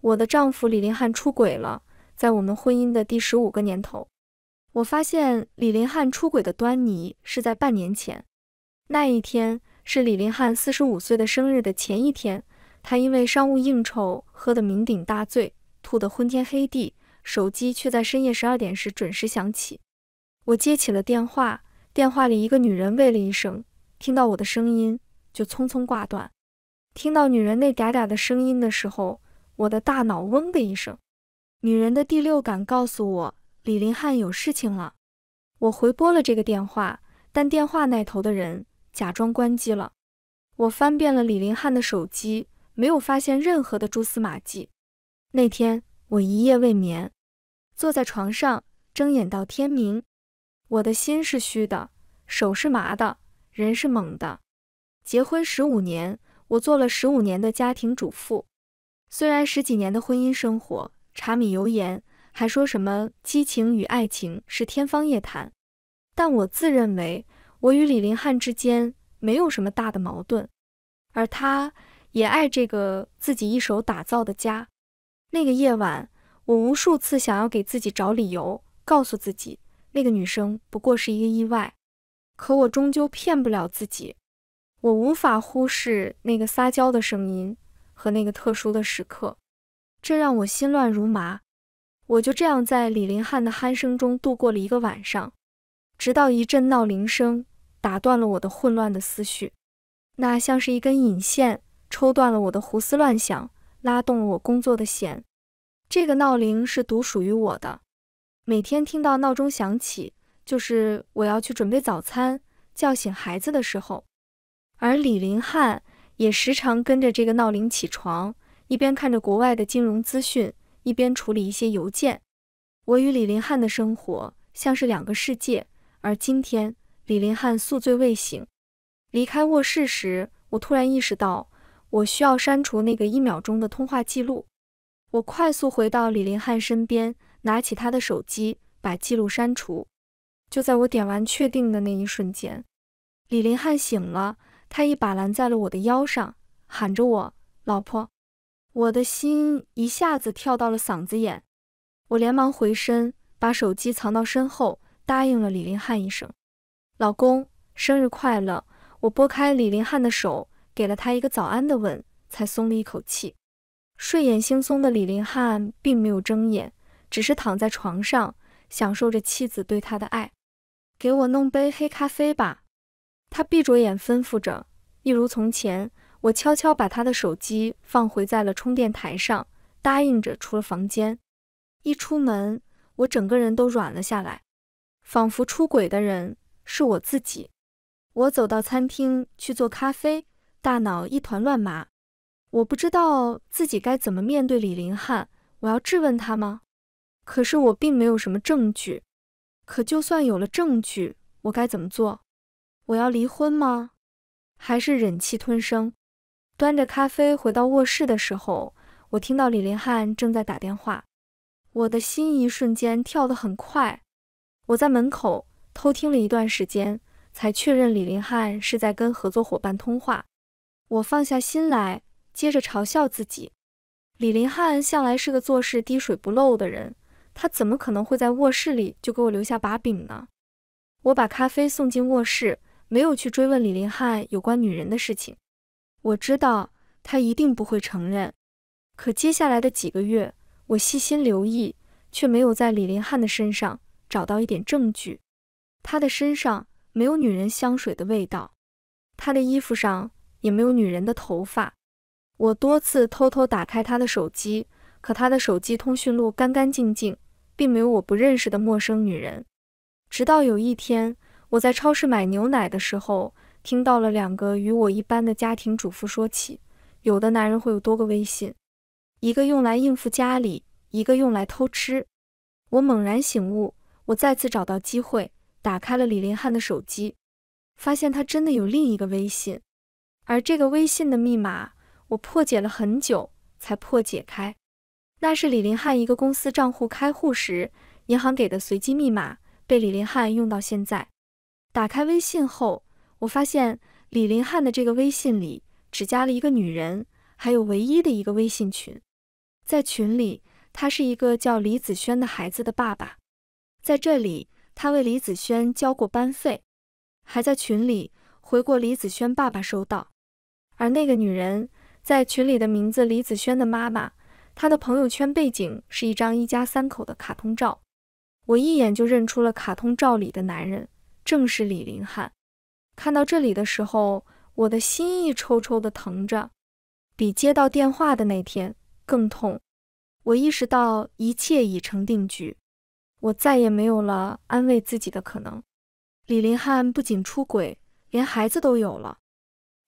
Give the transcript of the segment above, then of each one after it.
我的丈夫李林汉出轨了。在我们婚姻的第十五个年头，我发现李林汉出轨的端倪是在半年前。那一天是李林汉四十五岁的生日的前一天，他因为商务应酬喝得酩酊大醉，吐得昏天黑地，手机却在深夜十二点时准时响起。我接起了电话，电话里一个女人喂了一声，听到我的声音就匆匆挂断。听到女人那嗲嗲的声音的时候。我的大脑嗡的一声，女人的第六感告诉我李林汉有事情了。我回拨了这个电话，但电话那头的人假装关机了。我翻遍了李林汉的手机，没有发现任何的蛛丝马迹。那天我一夜未眠，坐在床上睁眼到天明。我的心是虚的，手是麻的，人是猛的。结婚十五年，我做了十五年的家庭主妇。虽然十几年的婚姻生活，茶米油盐，还说什么激情与爱情是天方夜谭，但我自认为我与李林汉之间没有什么大的矛盾，而他也爱这个自己一手打造的家。那个夜晚，我无数次想要给自己找理由，告诉自己那个女生不过是一个意外，可我终究骗不了自己，我无法忽视那个撒娇的声音。和那个特殊的时刻，这让我心乱如麻。我就这样在李林汉的鼾声中度过了一个晚上，直到一阵闹铃声打断了我的混乱的思绪。那像是一根引线，抽断了我的胡思乱想，拉动了我工作的弦。这个闹铃是独属于我的，每天听到闹钟响起，就是我要去准备早餐、叫醒孩子的时候。而李林汉。也时常跟着这个闹铃起床，一边看着国外的金融资讯，一边处理一些邮件。我与李林汉的生活像是两个世界。而今天，李林汉宿醉未醒。离开卧室时，我突然意识到我需要删除那个一秒钟的通话记录。我快速回到李林汉身边，拿起他的手机，把记录删除。就在我点完确定的那一瞬间，李林汉醒了。他一把拦在了我的腰上，喊着我老婆，我的心一下子跳到了嗓子眼。我连忙回身，把手机藏到身后，答应了李林汉一声：“老公，生日快乐。”我拨开李林汉的手，给了他一个早安的吻，才松了一口气。睡眼惺忪的李林汉并没有睁眼，只是躺在床上，享受着妻子对他的爱。“给我弄杯黑咖啡吧。”他闭着眼，吩咐着，一如从前。我悄悄把他的手机放回在了充电台上，答应着出了房间。一出门，我整个人都软了下来，仿佛出轨的人是我自己。我走到餐厅去做咖啡，大脑一团乱麻。我不知道自己该怎么面对李林汉。我要质问他吗？可是我并没有什么证据。可就算有了证据，我该怎么做？我要离婚吗？还是忍气吞声？端着咖啡回到卧室的时候，我听到李林汉正在打电话，我的心一瞬间跳得很快。我在门口偷听了一段时间，才确认李林汉是在跟合作伙伴通话。我放下心来，接着嘲笑自己。李林汉向来是个做事滴水不漏的人，他怎么可能会在卧室里就给我留下把柄呢？我把咖啡送进卧室。没有去追问李林汉有关女人的事情，我知道他一定不会承认。可接下来的几个月，我细心留意，却没有在李林汉的身上找到一点证据。他的身上没有女人香水的味道，他的衣服上也没有女人的头发。我多次偷偷打开他的手机，可他的手机通讯录干干净净，并没有我不认识的陌生女人。直到有一天。我在超市买牛奶的时候，听到了两个与我一般的家庭主妇说起，有的男人会有多个微信，一个用来应付家里，一个用来偷吃。我猛然醒悟，我再次找到机会，打开了李林汉的手机，发现他真的有另一个微信，而这个微信的密码，我破解了很久才破解开，那是李林汉一个公司账户开户时，银行给的随机密码，被李林汉用到现在。打开微信后，我发现李林汉的这个微信里只加了一个女人，还有唯一的一个微信群。在群里，他是一个叫李子轩的孩子的爸爸，在这里他为李子轩交过班费，还在群里回过李子轩爸爸收到。而那个女人在群里的名字李子轩的妈妈，她的朋友圈背景是一张一家三口的卡通照，我一眼就认出了卡通照里的男人。正是李林汉。看到这里的时候，我的心一抽抽的疼着，比接到电话的那天更痛。我意识到一切已成定局，我再也没有了安慰自己的可能。李林汉不仅出轨，连孩子都有了。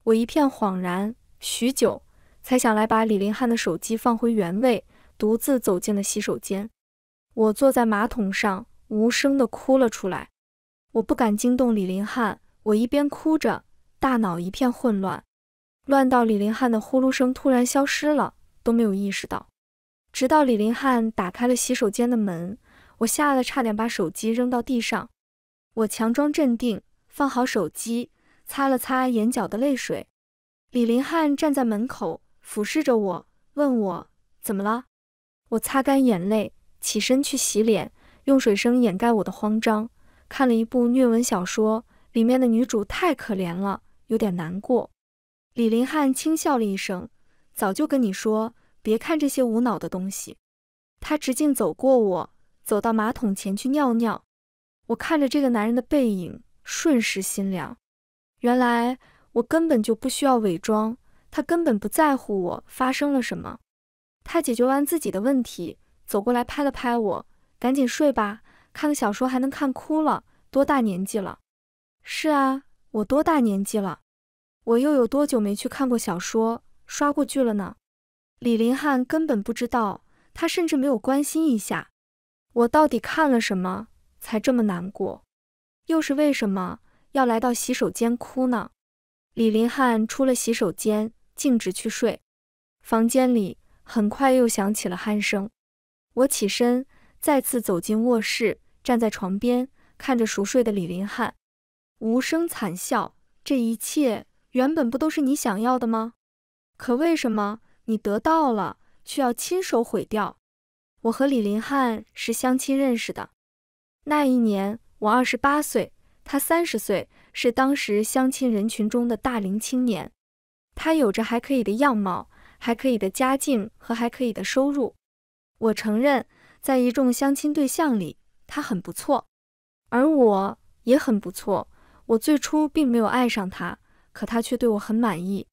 我一片恍然，许久才想来把李林汉的手机放回原位，独自走进了洗手间。我坐在马桶上，无声的哭了出来。我不敢惊动李林汉，我一边哭着，大脑一片混乱，乱到李林汉的呼噜声突然消失了，都没有意识到。直到李林汉打开了洗手间的门，我吓得差点把手机扔到地上。我强装镇定，放好手机，擦了擦眼角的泪水。李林汉站在门口，俯视着我，问我怎么了。我擦干眼泪，起身去洗脸，用水声掩盖我的慌张。看了一部虐文小说，里面的女主太可怜了，有点难过。李林汉轻笑了一声，早就跟你说，别看这些无脑的东西。他直径走过我，走到马桶前去尿尿。我看着这个男人的背影，瞬时心凉。原来我根本就不需要伪装，他根本不在乎我发生了什么。他解决完自己的问题，走过来拍了拍我，赶紧睡吧。看个小说还能看哭了，多大年纪了？是啊，我多大年纪了？我又有多久没去看过小说、刷过剧了呢？李林汉根本不知道，他甚至没有关心一下，我到底看了什么才这么难过，又是为什么要来到洗手间哭呢？李林汉出了洗手间，径直去睡。房间里很快又响起了鼾声。我起身。再次走进卧室，站在床边，看着熟睡的李林汉，无声惨笑。这一切原本不都是你想要的吗？可为什么你得到了，却要亲手毁掉？我和李林汉是相亲认识的。那一年我二十八岁，他三十岁，是当时相亲人群中的大龄青年。他有着还可以的样貌，还可以的家境和还可以的收入。我承认。在一众相亲对象里，他很不错，而我也很不错。我最初并没有爱上他，可他却对我很满意。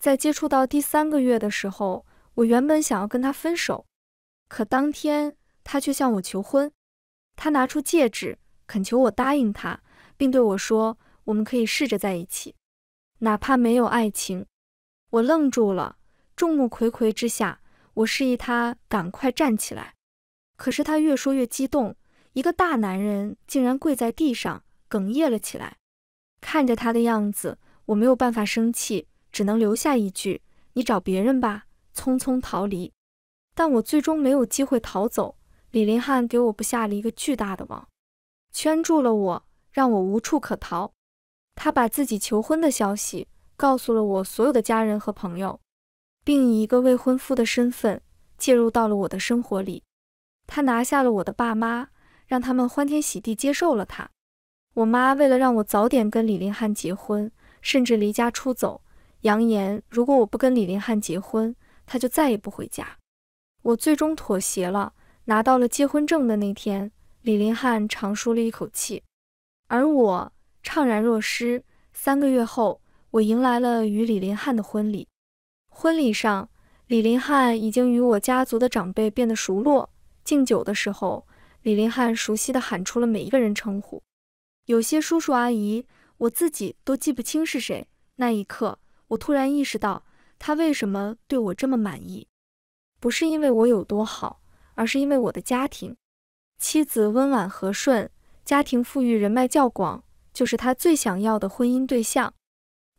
在接触到第三个月的时候，我原本想要跟他分手，可当天他却向我求婚。他拿出戒指，恳求我答应他，并对我说：“我们可以试着在一起，哪怕没有爱情。”我愣住了，众目睽睽之下，我示意他赶快站起来。可是他越说越激动，一个大男人竟然跪在地上哽咽了起来。看着他的样子，我没有办法生气，只能留下一句“你找别人吧”，匆匆逃离。但我最终没有机会逃走，李林汉给我布下了一个巨大的网，圈住了我，让我无处可逃。他把自己求婚的消息告诉了我所有的家人和朋友，并以一个未婚夫的身份介入到了我的生活里。他拿下了我的爸妈，让他们欢天喜地接受了他。我妈为了让我早点跟李林汉结婚，甚至离家出走，扬言如果我不跟李林汉结婚，她就再也不回家。我最终妥协了，拿到了结婚证的那天，李林汉长舒了一口气，而我怅然若失。三个月后，我迎来了与李林汉的婚礼。婚礼上，李林汉已经与我家族的长辈变得熟络。敬酒的时候，李林汉熟悉的喊出了每一个人称呼，有些叔叔阿姨，我自己都记不清是谁。那一刻，我突然意识到，他为什么对我这么满意，不是因为我有多好，而是因为我的家庭，妻子温婉和顺，家庭富裕，人脉较广，就是他最想要的婚姻对象。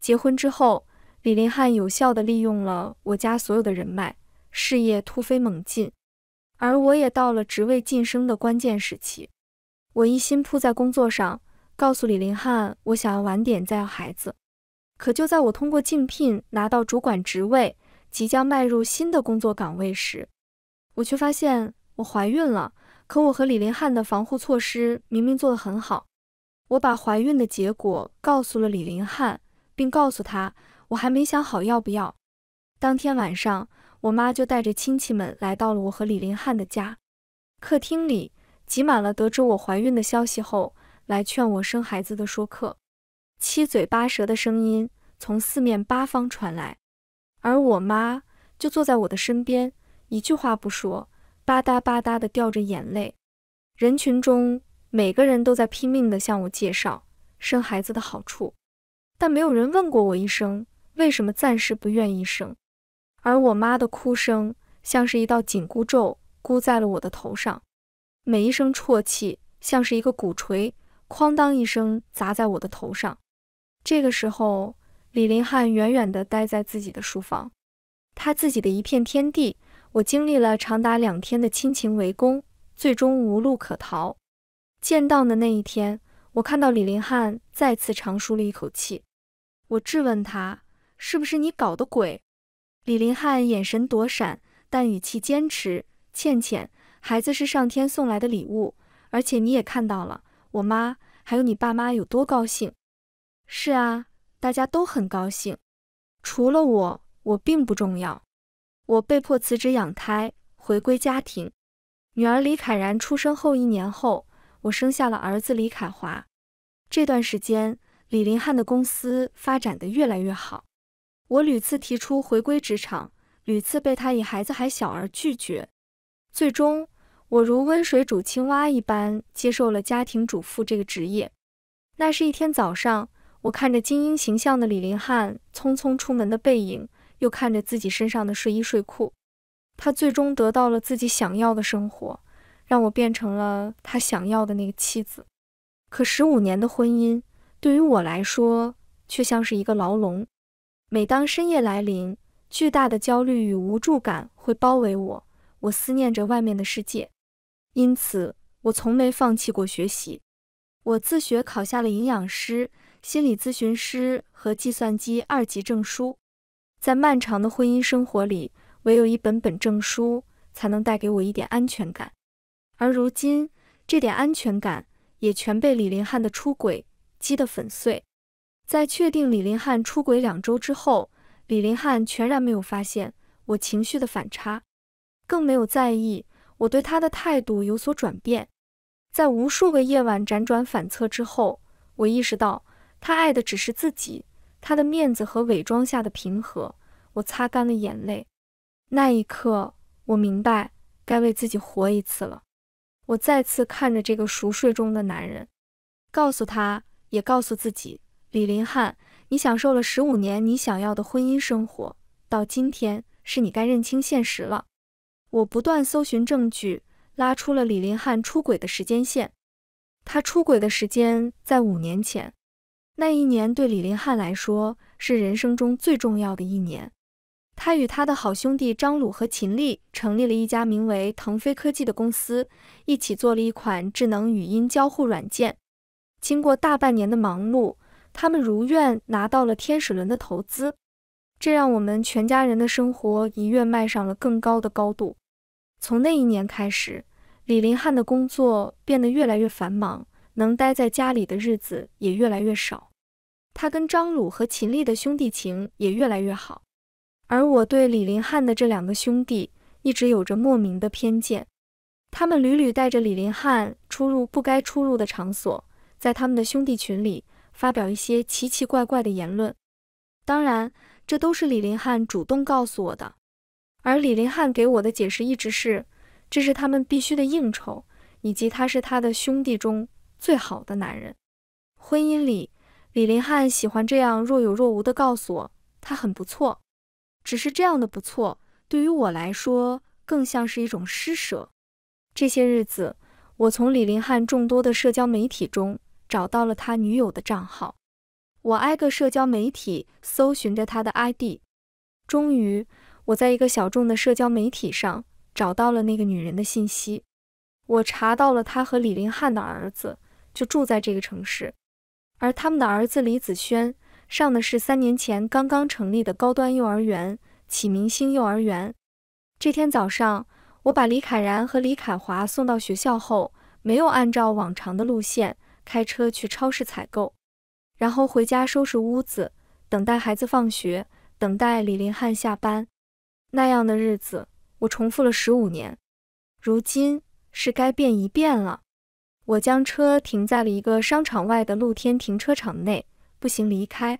结婚之后，李林汉有效的利用了我家所有的人脉，事业突飞猛进。而我也到了职位晋升的关键时期，我一心扑在工作上，告诉李林汉我想要晚点再要孩子。可就在我通过竞聘拿到主管职位，即将迈入新的工作岗位时，我却发现我怀孕了。可我和李林汉的防护措施明明做得很好。我把怀孕的结果告诉了李林汉，并告诉他我还没想好要不要。当天晚上。我妈就带着亲戚们来到了我和李林汉的家，客厅里挤满了得知我怀孕的消息后，来劝我生孩子的说客，七嘴八舌的声音从四面八方传来，而我妈就坐在我的身边，一句话不说，吧嗒吧嗒地掉着眼泪，人群中每个人都在拼命地向我介绍生孩子的好处，但没有人问过我一声，为什么暂时不愿意生。而我妈的哭声像是一道紧箍咒箍在了我的头上，每一声啜泣像是一个鼓槌，哐当一声砸在我的头上。这个时候，李林汉远远地待在自己的书房，他自己的一片天地。我经历了长达两天的亲情围攻，最终无路可逃。见到的那一天，我看到李林汉再次长舒了一口气。我质问他：“是不是你搞的鬼？”李林汉眼神躲闪，但语气坚持：“倩倩，孩子是上天送来的礼物，而且你也看到了，我妈还有你爸妈有多高兴。”“是啊，大家都很高兴，除了我，我并不重要。我被迫辞职养胎，回归家庭。女儿李凯然出生后一年后，我生下了儿子李凯华。这段时间，李林汉的公司发展的越来越好。”我屡次提出回归职场，屡次被他以孩子还小而拒绝。最终，我如温水煮青蛙一般接受了家庭主妇这个职业。那是一天早上，我看着精英形象的李林汉匆匆出门的背影，又看着自己身上的睡衣睡裤。他最终得到了自己想要的生活，让我变成了他想要的那个妻子。可十五年的婚姻对于我来说，却像是一个牢笼。每当深夜来临，巨大的焦虑与无助感会包围我。我思念着外面的世界，因此我从没放弃过学习。我自学考下了营养师、心理咨询师和计算机二级证书。在漫长的婚姻生活里，唯有一本本证书才能带给我一点安全感。而如今，这点安全感也全被李林汉的出轨击得粉碎。在确定李林汉出轨两周之后，李林汉全然没有发现我情绪的反差，更没有在意我对他的态度有所转变。在无数个夜晚辗转反侧之后，我意识到他爱的只是自己，他的面子和伪装下的平和。我擦干了眼泪，那一刻我明白该为自己活一次了。我再次看着这个熟睡中的男人，告诉他也告诉自己。李林汉，你享受了十五年你想要的婚姻生活，到今天是你该认清现实了。我不断搜寻证据，拉出了李林汉出轨的时间线。他出轨的时间在五年前，那一年对李林汉来说是人生中最重要的一年。他与他的好兄弟张鲁和秦丽成立了一家名为腾飞科技的公司，一起做了一款智能语音交互软件。经过大半年的忙碌。他们如愿拿到了天使轮的投资，这让我们全家人的生活一跃迈上了更高的高度。从那一年开始，李林汉的工作变得越来越繁忙，能待在家里的日子也越来越少。他跟张鲁和秦丽的兄弟情也越来越好，而我对李林汉的这两个兄弟一直有着莫名的偏见。他们屡屡带着李林汉出入不该出入的场所，在他们的兄弟群里。发表一些奇奇怪怪的言论，当然，这都是李林汉主动告诉我的。而李林汉给我的解释一直是，这是他们必须的应酬，以及他是他的兄弟中最好的男人。婚姻里，李林汉喜欢这样若有若无的告诉我，他很不错。只是这样的不错，对于我来说，更像是一种施舍。这些日子，我从李林汉众多的社交媒体中。找到了他女友的账号，我挨个社交媒体搜寻着他的 ID，终于我在一个小众的社交媒体上找到了那个女人的信息。我查到了他和李林汉的儿子就住在这个城市，而他们的儿子李子轩上的是三年前刚刚成立的高端幼儿园启明星幼儿园。这天早上，我把李凯然和李凯华送到学校后，没有按照往常的路线。开车去超市采购，然后回家收拾屋子，等待孩子放学，等待李林汉下班。那样的日子，我重复了十五年。如今是该变一变了。我将车停在了一个商场外的露天停车场内，步行离开。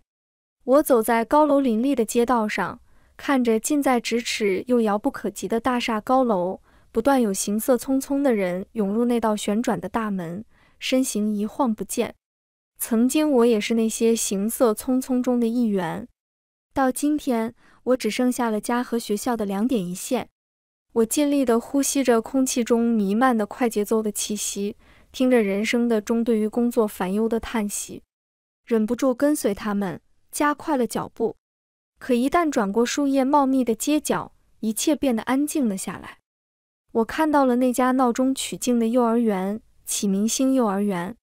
我走在高楼林立的街道上，看着近在咫尺又遥不可及的大厦高楼，不断有行色匆匆的人涌入那道旋转的大门。身形一晃不见。曾经我也是那些行色匆匆中的一员，到今天我只剩下了家和学校的两点一线。我尽力地呼吸着空气中弥漫的快节奏的气息，听着人生的中对于工作烦忧的叹息，忍不住跟随他们加快了脚步。可一旦转过树叶茂密的街角，一切变得安静了下来。我看到了那家闹中取静的幼儿园。启明星幼儿园，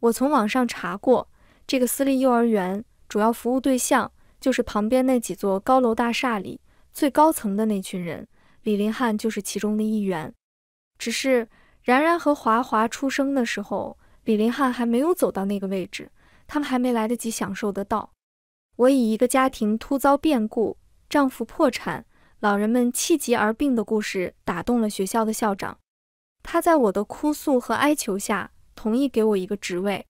我从网上查过，这个私立幼儿园主要服务对象就是旁边那几座高楼大厦里最高层的那群人。李林汉就是其中的一员。只是然然和华华出生的时候，李林汉还没有走到那个位置，他们还没来得及享受得到。我以一个家庭突遭变故，丈夫破产，老人们气急而病的故事，打动了学校的校长。他在我的哭诉和哀求下，同意给我一个职位。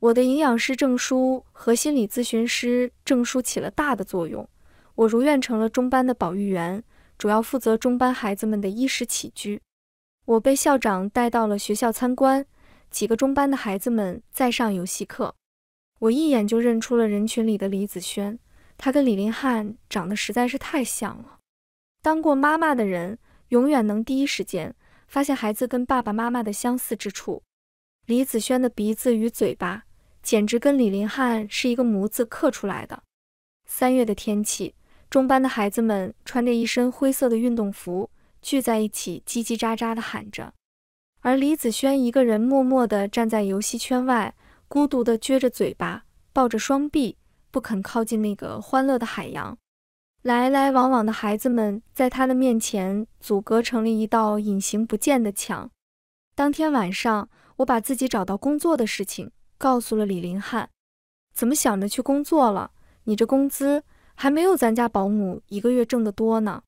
我的营养师证书和心理咨询师证书起了大的作用，我如愿成了中班的保育员，主要负责中班孩子们的衣食起居。我被校长带到了学校参观，几个中班的孩子们在上游戏课。我一眼就认出了人群里的李子轩，他跟李林翰长得实在是太像了。当过妈妈的人，永远能第一时间。发现孩子跟爸爸妈妈的相似之处，李子轩的鼻子与嘴巴简直跟李林翰是一个模子刻出来的。三月的天气，中班的孩子们穿着一身灰色的运动服聚在一起，叽叽喳喳地喊着，而李子轩一个人默默地站在游戏圈外，孤独地撅着嘴巴，抱着双臂，不肯靠近那个欢乐的海洋。来来往往的孩子们，在他的面前阻隔成了一道隐形不见的墙。当天晚上，我把自己找到工作的事情告诉了李林汉。怎么想着去工作了？你这工资还没有咱家保姆一个月挣得多呢。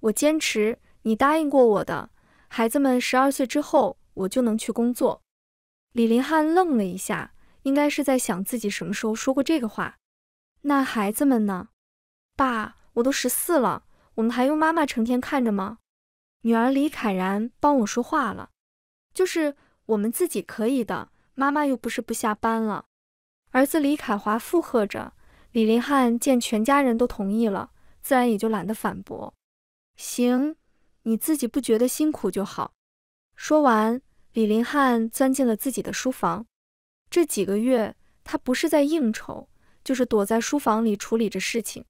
我坚持，你答应过我的，孩子们十二岁之后，我就能去工作。李林汉愣了一下，应该是在想自己什么时候说过这个话。那孩子们呢，爸？我都十四了，我们还用妈妈成天看着吗？女儿李凯然帮我说话了，就是我们自己可以的，妈妈又不是不下班了。儿子李凯华附和着。李林汉见全家人都同意了，自然也就懒得反驳。行，你自己不觉得辛苦就好。说完，李林汉钻进了自己的书房。这几个月，他不是在应酬，就是躲在书房里处理着事情。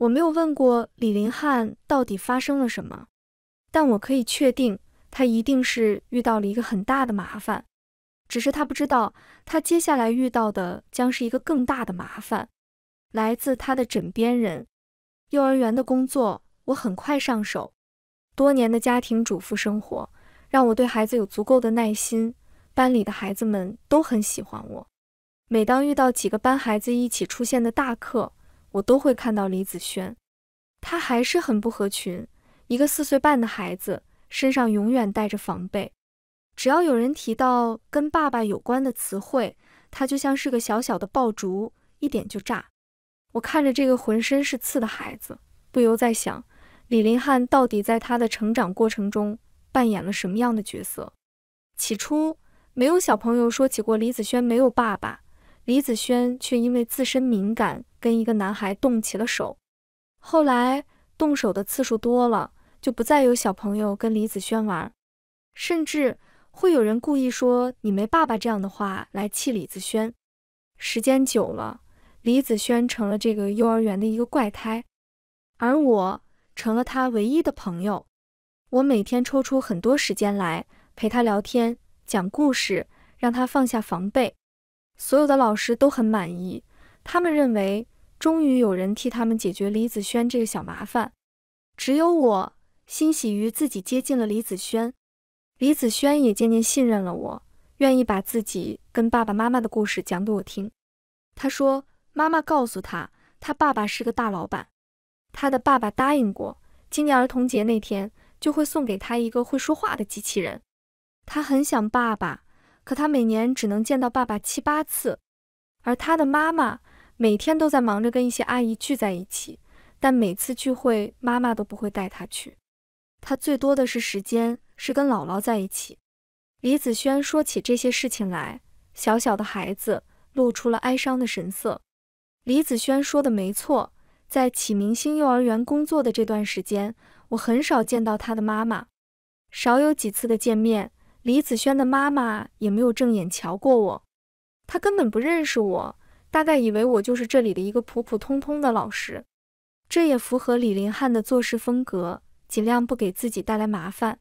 我没有问过李林汉到底发生了什么，但我可以确定，他一定是遇到了一个很大的麻烦。只是他不知道，他接下来遇到的将是一个更大的麻烦，来自他的枕边人。幼儿园的工作我很快上手，多年的家庭主妇生活让我对孩子有足够的耐心。班里的孩子们都很喜欢我。每当遇到几个班孩子一起出现的大课，我都会看到李子轩，他还是很不合群。一个四岁半的孩子，身上永远带着防备。只要有人提到跟爸爸有关的词汇，他就像是个小小的爆竹，一点就炸。我看着这个浑身是刺的孩子，不由在想，李林汉到底在他的成长过程中扮演了什么样的角色？起初，没有小朋友说起过李子轩没有爸爸，李子轩却因为自身敏感。跟一个男孩动起了手，后来动手的次数多了，就不再有小朋友跟李子轩玩，甚至会有人故意说“你没爸爸”这样的话来气李子轩。时间久了，李子轩成了这个幼儿园的一个怪胎，而我成了他唯一的朋友。我每天抽出很多时间来陪他聊天、讲故事，让他放下防备。所有的老师都很满意，他们认为。终于有人替他们解决李子轩这个小麻烦。只有我欣喜于自己接近了李子轩，李子轩也渐渐信任了我，愿意把自己跟爸爸妈妈的故事讲给我听。他说：“妈妈告诉他，他爸爸是个大老板，他的爸爸答应过，今年儿童节那天就会送给他一个会说话的机器人。他很想爸爸，可他每年只能见到爸爸七八次，而他的妈妈……”每天都在忙着跟一些阿姨聚在一起，但每次聚会，妈妈都不会带他去。他最多的是时间是跟姥姥在一起。李子轩说起这些事情来，小小的孩子露出了哀伤的神色。李子轩说的没错，在启明星幼儿园工作的这段时间，我很少见到他的妈妈。少有几次的见面，李子轩的妈妈也没有正眼瞧过我，她根本不认识我。大概以为我就是这里的一个普普通通的老师，这也符合李林汉的做事风格，尽量不给自己带来麻烦。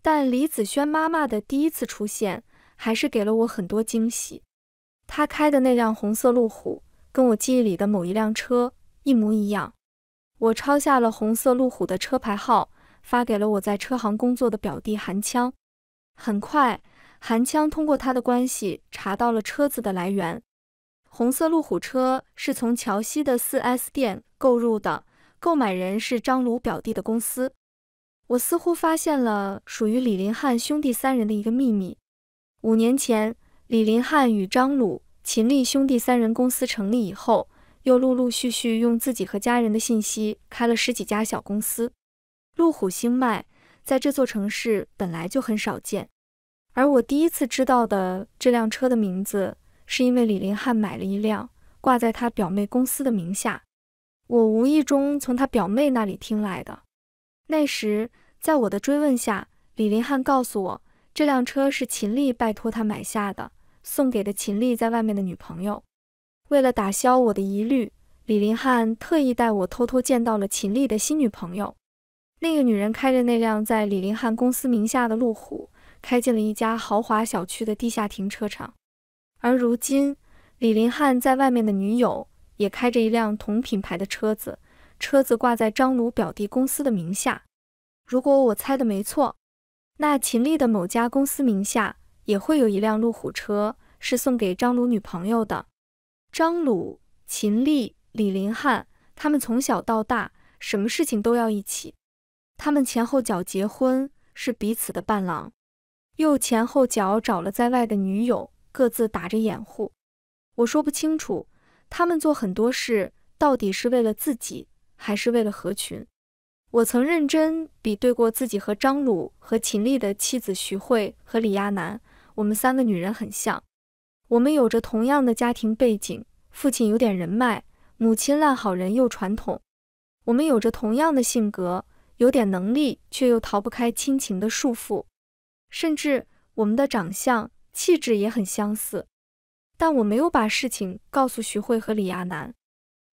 但李子轩妈妈的第一次出现，还是给了我很多惊喜。她开的那辆红色路虎，跟我记忆里的某一辆车一模一样。我抄下了红色路虎的车牌号，发给了我在车行工作的表弟韩枪。很快，韩枪通过他的关系查到了车子的来源。红色路虎车是从桥西的 4S 店购入的，购买人是张鲁表弟的公司。我似乎发现了属于李林汉兄弟三人的一个秘密。五年前，李林汉与张鲁、秦力兄弟三人公司成立以后，又陆陆续续用自己和家人的信息开了十几家小公司。路虎星脉在这座城市本来就很少见，而我第一次知道的这辆车的名字。是因为李林汉买了一辆挂在他表妹公司的名下，我无意中从他表妹那里听来的。那时，在我的追问下，李林汉告诉我，这辆车是秦丽拜托他买下的，送给的秦丽在外面的女朋友。为了打消我的疑虑，李林汉特意带我偷偷见到了秦丽的新女朋友。那个女人开着那辆在李林汉公司名下的路虎，开进了一家豪华小区的地下停车场。而如今，李林汉在外面的女友也开着一辆同品牌的车子，车子挂在张鲁表弟公司的名下。如果我猜的没错，那秦丽的某家公司名下也会有一辆路虎车，是送给张鲁女朋友的。张鲁、秦丽、李林汉，他们从小到大，什么事情都要一起。他们前后脚结婚，是彼此的伴郎，又前后脚找了在外的女友。各自打着掩护，我说不清楚，他们做很多事到底是为了自己，还是为了合群？我曾认真比对过自己和张鲁和秦丽的妻子徐慧和李亚男，我们三个女人很像，我们有着同样的家庭背景，父亲有点人脉，母亲烂好人又传统，我们有着同样的性格，有点能力却又逃不开亲情的束缚，甚至我们的长相。气质也很相似，但我没有把事情告诉徐慧和李亚男。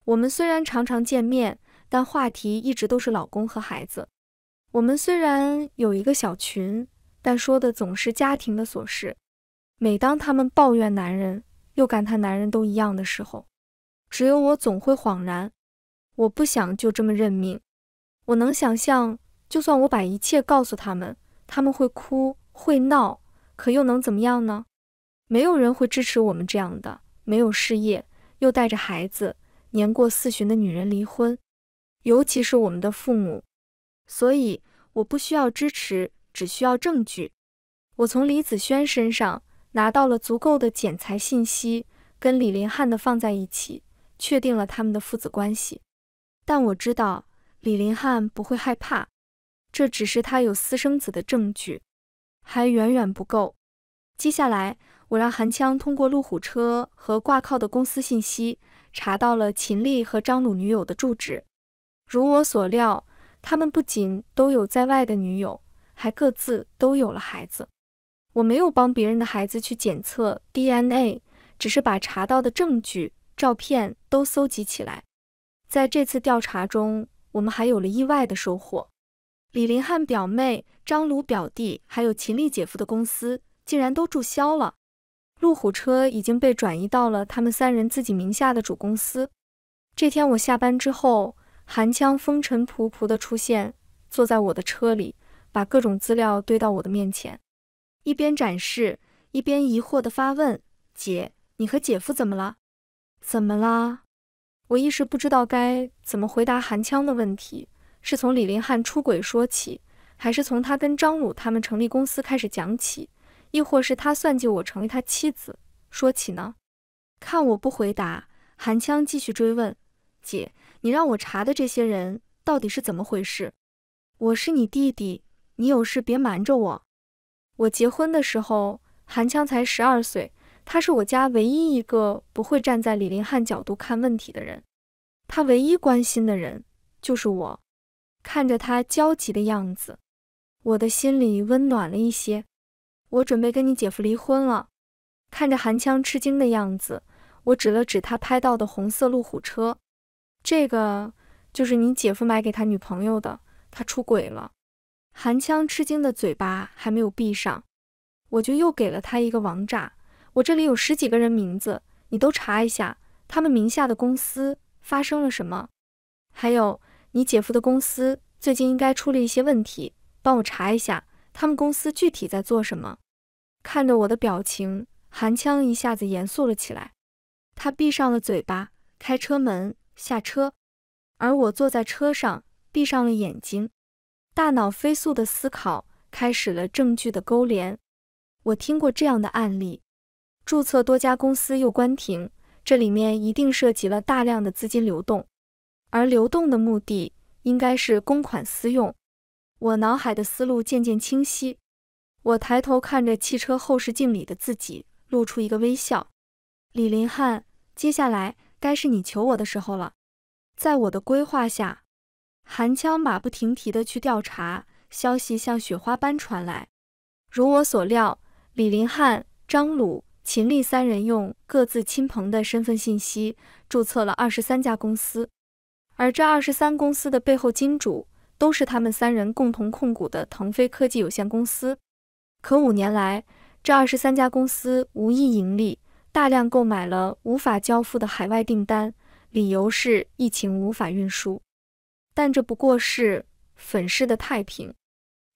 我们虽然常常见面，但话题一直都是老公和孩子。我们虽然有一个小群，但说的总是家庭的琐事。每当他们抱怨男人，又感叹男人都一样的时候，只有我总会恍然。我不想就这么认命。我能想象，就算我把一切告诉他们，他们会哭，会闹。可又能怎么样呢？没有人会支持我们这样的没有事业又带着孩子年过四旬的女人离婚，尤其是我们的父母。所以我不需要支持，只需要证据。我从李子轩身上拿到了足够的剪裁信息，跟李林汉的放在一起，确定了他们的父子关系。但我知道李林汉不会害怕，这只是他有私生子的证据。还远远不够。接下来，我让韩枪通过路虎车和挂靠的公司信息，查到了秦丽和张鲁女友的住址。如我所料，他们不仅都有在外的女友，还各自都有了孩子。我没有帮别人的孩子去检测 DNA，只是把查到的证据、照片都搜集起来。在这次调查中，我们还有了意外的收获。李林汉表妹、张鲁表弟，还有秦丽姐夫的公司竟然都注销了，路虎车已经被转移到了他们三人自己名下的主公司。这天我下班之后，韩枪风尘仆仆的出现，坐在我的车里，把各种资料堆到我的面前，一边展示，一边疑惑的发问：“姐，你和姐夫怎么了？怎么啦？”我一时不知道该怎么回答韩枪的问题。是从李林汉出轨说起，还是从他跟张鲁他们成立公司开始讲起，亦或是他算计我成为他妻子说起呢？看我不回答，韩枪继续追问：“姐，你让我查的这些人到底是怎么回事？”我是你弟弟，你有事别瞒着我。我结婚的时候，韩枪才十二岁，他是我家唯一一个不会站在李林汉角度看问题的人，他唯一关心的人就是我。看着他焦急的样子，我的心里温暖了一些。我准备跟你姐夫离婚了。看着韩枪吃惊的样子，我指了指他拍到的红色路虎车，这个就是你姐夫买给他女朋友的，他出轨了。韩枪吃惊的嘴巴还没有闭上，我就又给了他一个王炸。我这里有十几个人名字，你都查一下，他们名下的公司发生了什么，还有。你姐夫的公司最近应该出了一些问题，帮我查一下他们公司具体在做什么。看着我的表情，韩枪一下子严肃了起来。他闭上了嘴巴，开车门下车，而我坐在车上，闭上了眼睛，大脑飞速的思考，开始了证据的勾连。我听过这样的案例：注册多家公司又关停，这里面一定涉及了大量的资金流动。而流动的目的应该是公款私用。我脑海的思路渐渐清晰，我抬头看着汽车后视镜里的自己，露出一个微笑。李林汉，接下来该是你求我的时候了。在我的规划下，韩枪马不停蹄地去调查，消息像雪花般传来。如我所料，李林汉、张鲁、秦丽三人用各自亲朋的身份信息注册了二十三家公司。而这二十三公司的背后金主，都是他们三人共同控股的腾飞科技有限公司。可五年来，这二十三家公司无一盈利，大量购买了无法交付的海外订单，理由是疫情无法运输。但这不过是粉饰的太平，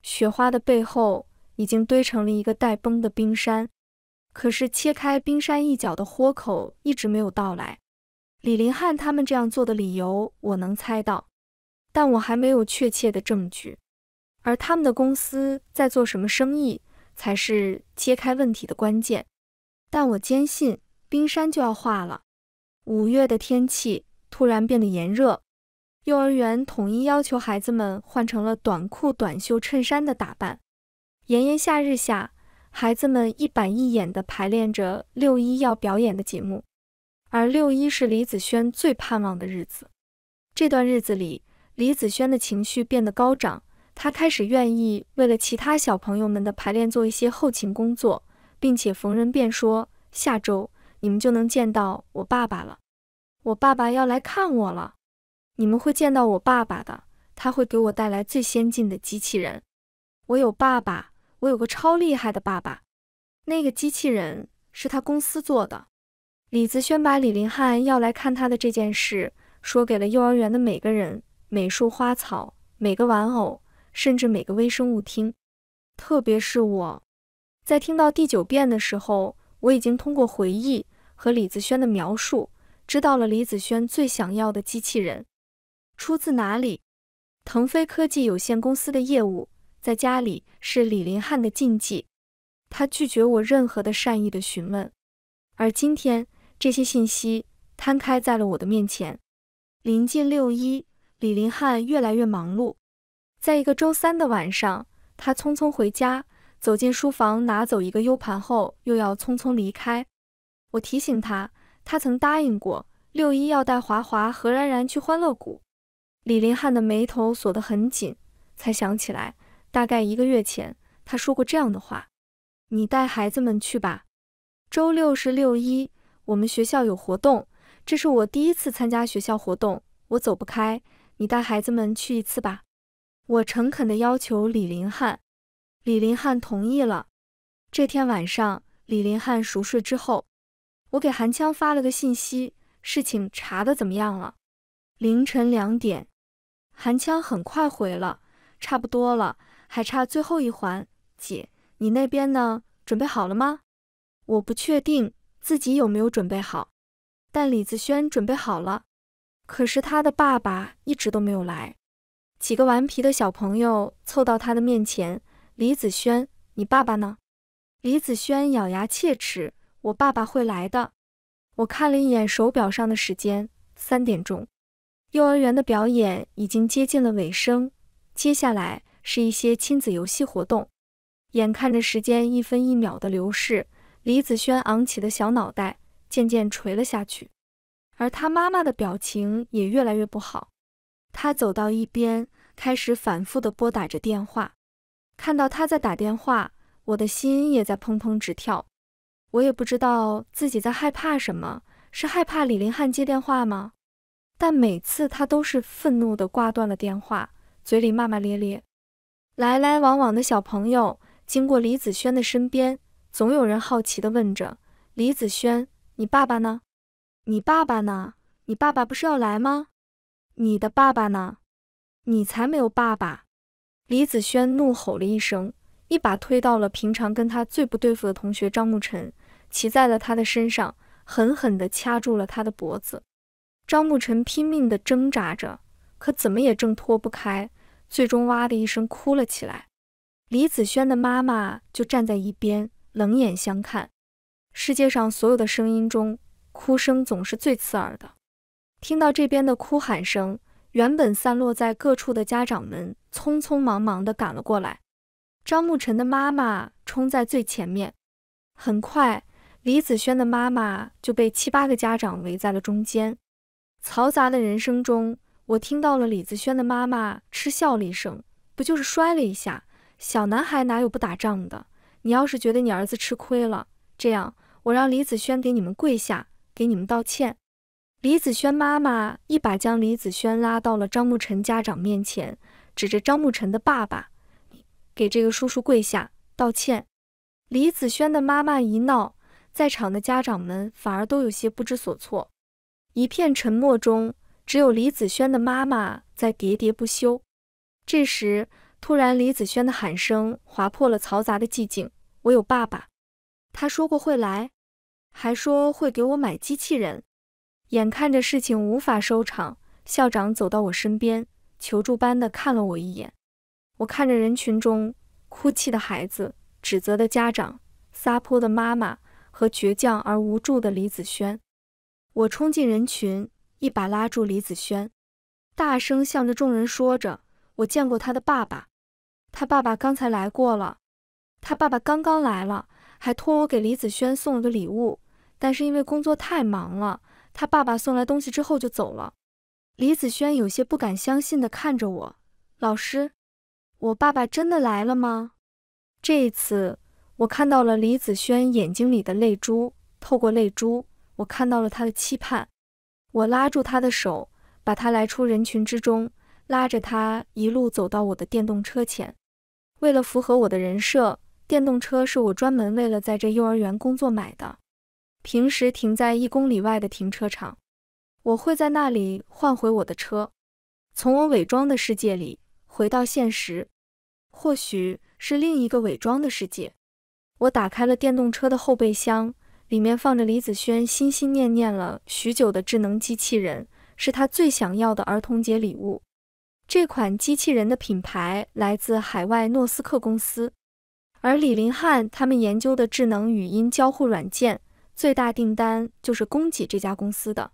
雪花的背后已经堆成了一个待崩的冰山。可是切开冰山一角的豁口，一直没有到来。李林汉他们这样做的理由，我能猜到，但我还没有确切的证据。而他们的公司在做什么生意，才是揭开问题的关键。但我坚信，冰山就要化了。五月的天气突然变得炎热，幼儿园统一要求孩子们换成了短裤、短袖衬衫的打扮。炎炎夏日下，孩子们一板一眼地排练着六一要表演的节目。而六一是李子轩最盼望的日子。这段日子里，李子轩的情绪变得高涨，他开始愿意为了其他小朋友们的排练做一些后勤工作，并且逢人便说：“下周你们就能见到我爸爸了，我爸爸要来看我了，你们会见到我爸爸的，他会给我带来最先进的机器人。我有爸爸，我有个超厉害的爸爸，那个机器人是他公司做的。”李子轩把李林汉要来看他的这件事说给了幼儿园的每个人、每束花草、每个玩偶，甚至每个微生物听。特别是我，在听到第九遍的时候，我已经通过回忆和李子轩的描述，知道了李子轩最想要的机器人出自哪里。腾飞科技有限公司的业务在家里是李林汉的禁忌，他拒绝我任何的善意的询问，而今天。这些信息摊开在了我的面前。临近六一，李林汉越来越忙碌。在一个周三的晚上，他匆匆回家，走进书房，拿走一个 U 盘后，又要匆匆离开。我提醒他，他曾答应过六一要带华华和然然去欢乐谷。李林汉的眉头锁得很紧，才想起来，大概一个月前，他说过这样的话：“你带孩子们去吧，周六是六一。”我们学校有活动，这是我第一次参加学校活动，我走不开，你带孩子们去一次吧。我诚恳地要求李林汉，李林汉同意了。这天晚上，李林汉熟睡之后，我给韩枪发了个信息，事情查的怎么样了？凌晨两点，韩枪很快回了，差不多了，还差最后一环。姐，你那边呢？准备好了吗？我不确定。自己有没有准备好？但李子轩准备好了，可是他的爸爸一直都没有来。几个顽皮的小朋友凑到他的面前：“李子轩，你爸爸呢？”李子轩咬牙切齿：“我爸爸会来的。”我看了一眼手表上的时间，三点钟。幼儿园的表演已经接近了尾声，接下来是一些亲子游戏活动。眼看着时间一分一秒的流逝。李子轩昂起的小脑袋渐渐垂了下去，而他妈妈的表情也越来越不好。他走到一边，开始反复地拨打着电话。看到他在打电话，我的心也在砰砰直跳。我也不知道自己在害怕什么，是害怕李林汉接电话吗？但每次他都是愤怒地挂断了电话，嘴里骂骂咧咧。来来往往的小朋友经过李子轩的身边。总有人好奇地问着：“李子轩，你爸爸呢？你爸爸呢？你爸爸不是要来吗？你的爸爸呢？你才没有爸爸！”李子轩怒吼了一声，一把推到了平常跟他最不对付的同学张慕辰，骑在了他的身上，狠狠地掐住了他的脖子。张慕辰拼命地挣扎着，可怎么也挣脱不开，最终哇的一声哭了起来。李子轩的妈妈就站在一边。冷眼相看。世界上所有的声音中，哭声总是最刺耳的。听到这边的哭喊声，原本散落在各处的家长们匆匆忙忙地赶了过来。张慕辰的妈妈冲在最前面。很快，李子轩的妈妈就被七八个家长围在了中间。嘈杂的人声中，我听到了李子轩的妈妈嗤笑了一声：“不就是摔了一下？小男孩哪有不打仗的？”你要是觉得你儿子吃亏了，这样我让李子轩给你们跪下，给你们道歉。李子轩妈妈一把将李子轩拉到了张慕辰家长面前，指着张慕辰的爸爸，给这个叔叔跪下道歉。李子轩的妈妈一闹，在场的家长们反而都有些不知所措，一片沉默中，只有李子轩的妈妈在喋喋不休。这时。突然，李子轩的喊声划破了嘈杂的寂静。我有爸爸，他说过会来，还说会给我买机器人。眼看着事情无法收场，校长走到我身边，求助般的看了我一眼。我看着人群中哭泣的孩子、指责的家长、撒泼的妈妈和倔强而无助的李子轩，我冲进人群，一把拉住李子轩，大声向着众人说着：“我见过他的爸爸。”他爸爸刚才来过了，他爸爸刚刚来了，还托我给李子轩送了个礼物，但是因为工作太忙了，他爸爸送来东西之后就走了。李子轩有些不敢相信地看着我，老师，我爸爸真的来了吗？这一次，我看到了李子轩眼睛里的泪珠，透过泪珠，我看到了他的期盼。我拉住他的手，把他拉出人群之中，拉着他一路走到我的电动车前。为了符合我的人设，电动车是我专门为了在这幼儿园工作买的。平时停在一公里外的停车场，我会在那里换回我的车，从我伪装的世界里回到现实，或许是另一个伪装的世界。我打开了电动车的后备箱，里面放着李子轩心心念念了许久的智能机器人，是他最想要的儿童节礼物。这款机器人的品牌来自海外诺斯克公司，而李林汉他们研究的智能语音交互软件最大订单就是供给这家公司的。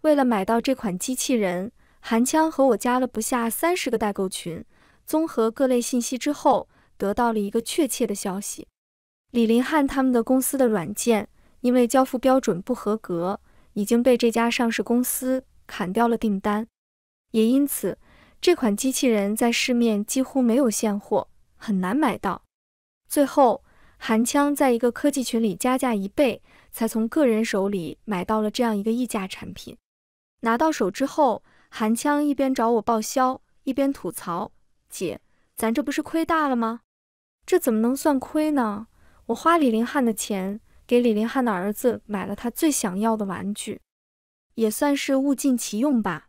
为了买到这款机器人，韩枪和我加了不下三十个代购群，综合各类信息之后，得到了一个确切的消息：李林汉他们的公司的软件因为交付标准不合格，已经被这家上市公司砍掉了订单，也因此。这款机器人在市面几乎没有现货，很难买到。最后，韩枪在一个科技群里加价一倍，才从个人手里买到了这样一个溢价产品。拿到手之后，韩枪一边找我报销，一边吐槽：“姐，咱这不是亏大了吗？这怎么能算亏呢？我花李林汉的钱，给李林汉的儿子买了他最想要的玩具，也算是物尽其用吧。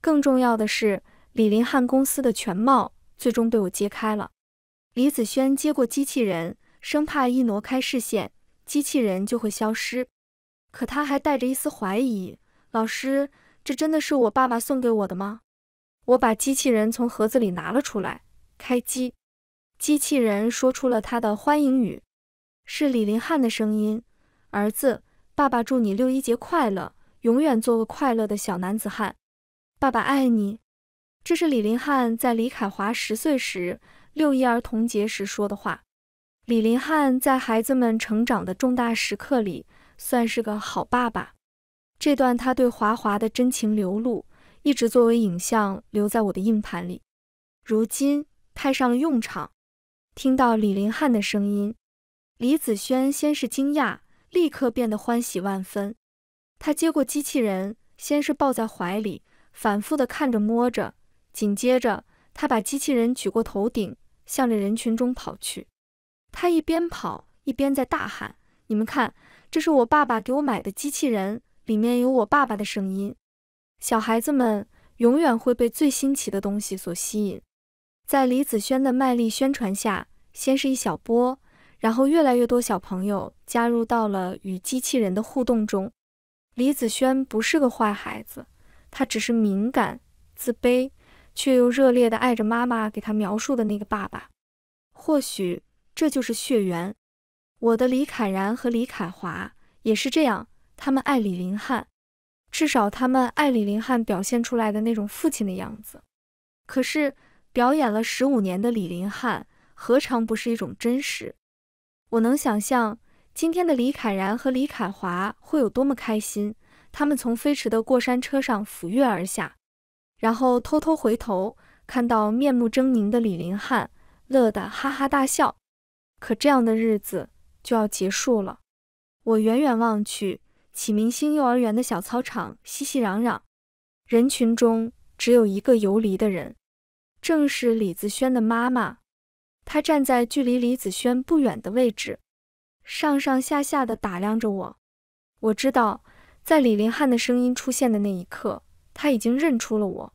更重要的是。”李林汉公司的全貌最终被我揭开了。李子轩接过机器人，生怕一挪开视线，机器人就会消失。可他还带着一丝怀疑：“老师，这真的是我爸爸送给我的吗？”我把机器人从盒子里拿了出来，开机。机器人说出了他的欢迎语：“是李林汉的声音，儿子，爸爸祝你六一节快乐，永远做个快乐的小男子汉。爸爸爱你。”这是李林汉在李凯华十岁时六一儿童节时说的话。李林汉在孩子们成长的重大时刻里算是个好爸爸。这段他对华华的真情流露，一直作为影像留在我的硬盘里。如今派上了用场。听到李林汉的声音，李子轩先是惊讶，立刻变得欢喜万分。他接过机器人，先是抱在怀里，反复的看着摸着。紧接着，他把机器人举过头顶，向着人群中跑去。他一边跑一边在大喊：“你们看，这是我爸爸给我买的机器人，里面有我爸爸的声音。”小孩子们永远会被最新奇的东西所吸引。在李子轩的卖力宣传下，先是一小波，然后越来越多小朋友加入到了与机器人的互动中。李子轩不是个坏孩子，他只是敏感、自卑。却又热烈地爱着妈妈给他描述的那个爸爸，或许这就是血缘。我的李凯然和李凯华也是这样，他们爱李林汉，至少他们爱李林汉表现出来的那种父亲的样子。可是，表演了十五年的李林汉，何尝不是一种真实？我能想象今天的李凯然和李凯华会有多么开心，他们从飞驰的过山车上俯跃而下。然后偷偷回头，看到面目狰狞的李林汉，乐得哈哈大笑。可这样的日子就要结束了。我远远望去，启明星幼儿园的小操场熙熙攘攘，人群中只有一个游离的人，正是李子轩的妈妈。她站在距离李子轩不远的位置，上上下下的打量着我。我知道，在李林汉的声音出现的那一刻。他已经认出了我。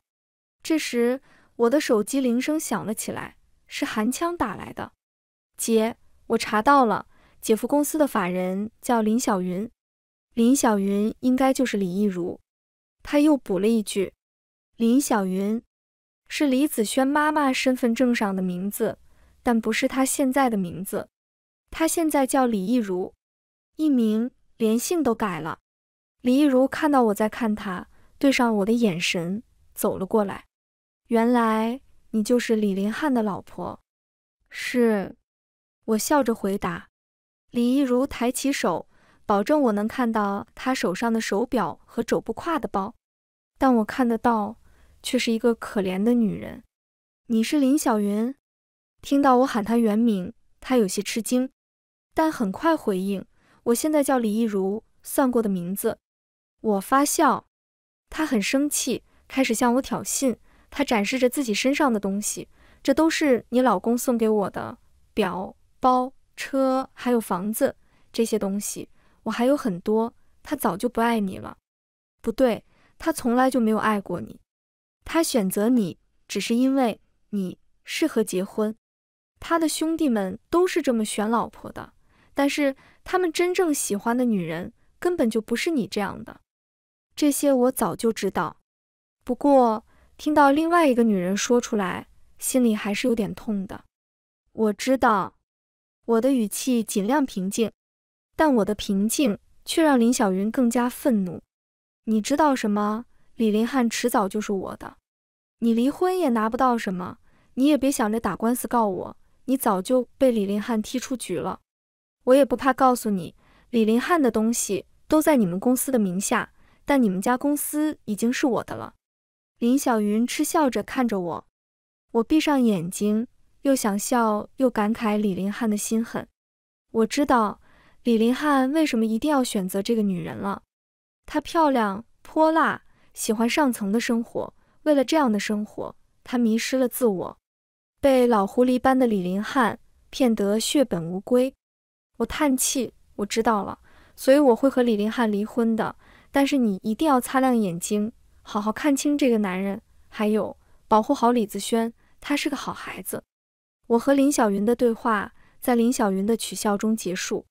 这时，我的手机铃声响了起来，是韩枪打来的。姐，我查到了，姐夫公司的法人叫林小云，林小云应该就是李亦如。他又补了一句：“林小云是李子轩妈妈身份证上的名字，但不是他现在的名字，他现在叫李亦如，艺名，连姓都改了。”李亦如看到我在看他。对上我的眼神，走了过来。原来你就是李林汉的老婆。是，我笑着回答。李亦如抬起手，保证我能看到他手上的手表和肘部挎的包。但我看得到，却是一个可怜的女人。你是林小云？听到我喊她原名，她有些吃惊，但很快回应。我现在叫李亦如，算过的名字。我发笑。他很生气，开始向我挑衅。他展示着自己身上的东西，这都是你老公送给我的表、包、车，还有房子。这些东西我还有很多。他早就不爱你了，不对，他从来就没有爱过你。他选择你，只是因为你适合结婚。他的兄弟们都是这么选老婆的，但是他们真正喜欢的女人根本就不是你这样的。这些我早就知道，不过听到另外一个女人说出来，心里还是有点痛的。我知道，我的语气尽量平静，但我的平静却让林小云更加愤怒。你知道什么？李林汉迟早就是我的，你离婚也拿不到什么，你也别想着打官司告我，你早就被李林汉踢出局了。我也不怕告诉你，李林汉的东西都在你们公司的名下。但你们家公司已经是我的了。林小云嗤笑着看着我，我闭上眼睛，又想笑又感慨李林汉的心狠。我知道李林汉为什么一定要选择这个女人了。她漂亮泼辣，喜欢上层的生活。为了这样的生活，她迷失了自我，被老狐狸般的李林汉骗得血本无归。我叹气，我知道了，所以我会和李林汉离婚的。但是你一定要擦亮眼睛，好好看清这个男人。还有，保护好李子轩，他是个好孩子。我和林小云的对话在林小云的取笑中结束。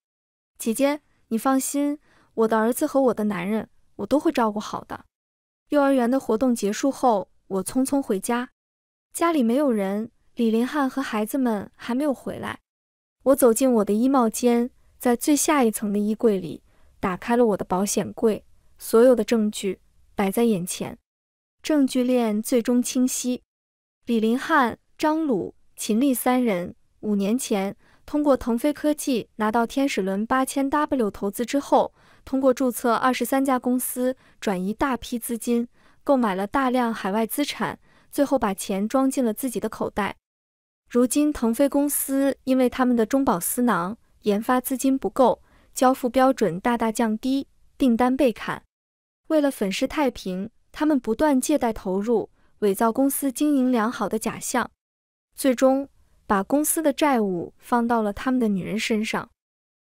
姐姐，你放心，我的儿子和我的男人，我都会照顾好的。幼儿园的活动结束后，我匆匆回家，家里没有人，李林汉和孩子们还没有回来。我走进我的衣帽间，在最下一层的衣柜里，打开了我的保险柜。所有的证据摆在眼前，证据链最终清晰。李林汉、张鲁、秦力三人五年前通过腾飞科技拿到天使轮八千 W 投资之后，通过注册二十三家公司转移大批资金，购买了大量海外资产，最后把钱装进了自己的口袋。如今，腾飞公司因为他们的中饱私囊，研发资金不够，交付标准大大降低，订单被砍。为了粉饰太平，他们不断借贷投入，伪造公司经营良好的假象，最终把公司的债务放到了他们的女人身上。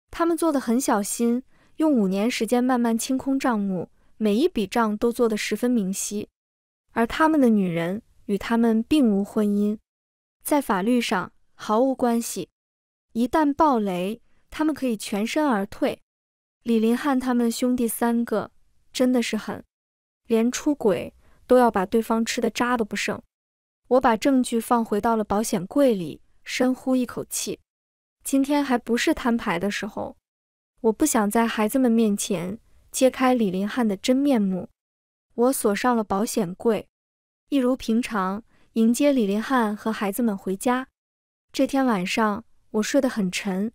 他们做的很小心，用五年时间慢慢清空账目，每一笔账都做的十分明晰。而他们的女人与他们并无婚姻，在法律上毫无关系。一旦暴雷，他们可以全身而退。李林汉他们兄弟三个。真的是狠，连出轨都要把对方吃的渣都不剩。我把证据放回到了保险柜里，深呼一口气。今天还不是摊牌的时候，我不想在孩子们面前揭开李林汉的真面目。我锁上了保险柜，一如平常迎接李林汉和孩子们回家。这天晚上我睡得很沉，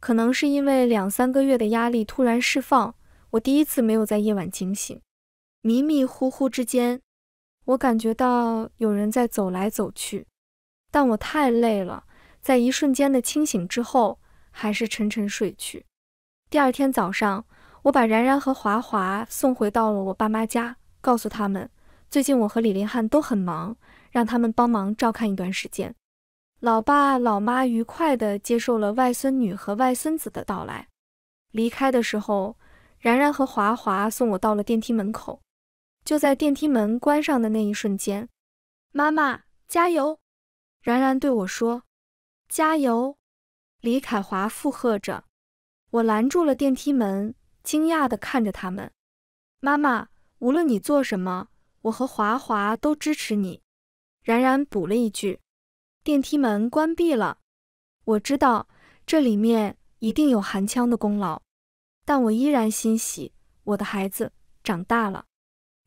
可能是因为两三个月的压力突然释放。我第一次没有在夜晚惊醒，迷迷糊糊之间，我感觉到有人在走来走去，但我太累了，在一瞬间的清醒之后，还是沉沉睡去。第二天早上，我把然然和华华送回到了我爸妈家，告诉他们最近我和李林汉都很忙，让他们帮忙照看一段时间。老爸老妈愉快地接受了外孙女和外孙子的到来，离开的时候。然然和华华送我到了电梯门口，就在电梯门关上的那一瞬间，妈妈加油！然然对我说：“加油！”李凯华附和着。我拦住了电梯门，惊讶地看着他们。妈妈，无论你做什么，我和华华都支持你。然然补了一句。电梯门关闭了，我知道这里面一定有韩枪的功劳。但我依然欣喜，我的孩子长大了。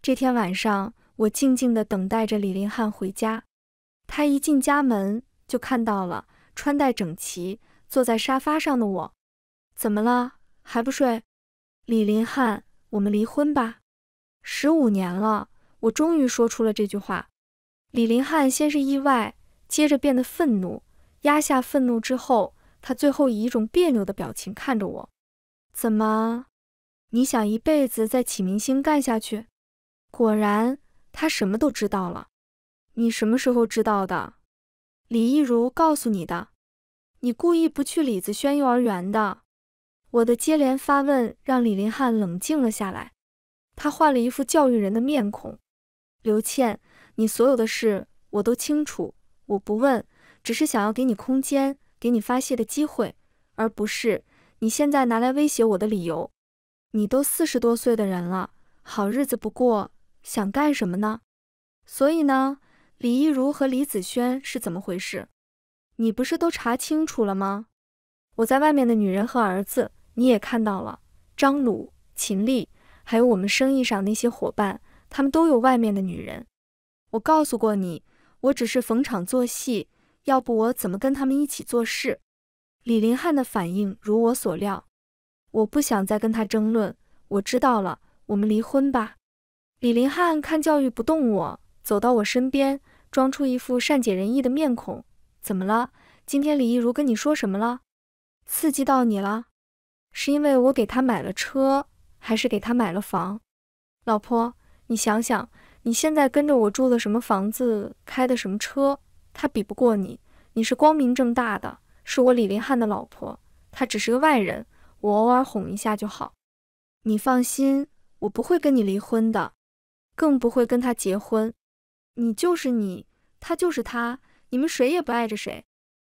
这天晚上，我静静的等待着李林汉回家。他一进家门，就看到了穿戴整齐坐在沙发上的我。怎么了？还不睡？李林汉，我们离婚吧。十五年了，我终于说出了这句话。李林汉先是意外，接着变得愤怒，压下愤怒之后，他最后以一种别扭的表情看着我。怎么？你想一辈子在启明星干下去？果然，他什么都知道了。你什么时候知道的？李逸如告诉你的。你故意不去李子轩幼儿园的。我的接连发问让李林汉冷静了下来，他换了一副教育人的面孔。刘倩，你所有的事我都清楚，我不问，只是想要给你空间，给你发泄的机会，而不是。你现在拿来威胁我的理由，你都四十多岁的人了，好日子不过，想干什么呢？所以呢，李一如和李子轩是怎么回事？你不是都查清楚了吗？我在外面的女人和儿子你也看到了，张鲁、秦丽，还有我们生意上那些伙伴，他们都有外面的女人。我告诉过你，我只是逢场作戏，要不我怎么跟他们一起做事？李林汉的反应如我所料，我不想再跟他争论。我知道了，我们离婚吧。李林汉看教育不动我，走到我身边，装出一副善解人意的面孔。怎么了？今天李逸如跟你说什么了？刺激到你了？是因为我给他买了车，还是给他买了房？老婆，你想想，你现在跟着我住的什么房子，开的什么车？他比不过你，你是光明正大的。是我李林汉的老婆，她只是个外人，我偶尔哄一下就好。你放心，我不会跟你离婚的，更不会跟他结婚。你就是你，他就是他，你们谁也不爱着谁。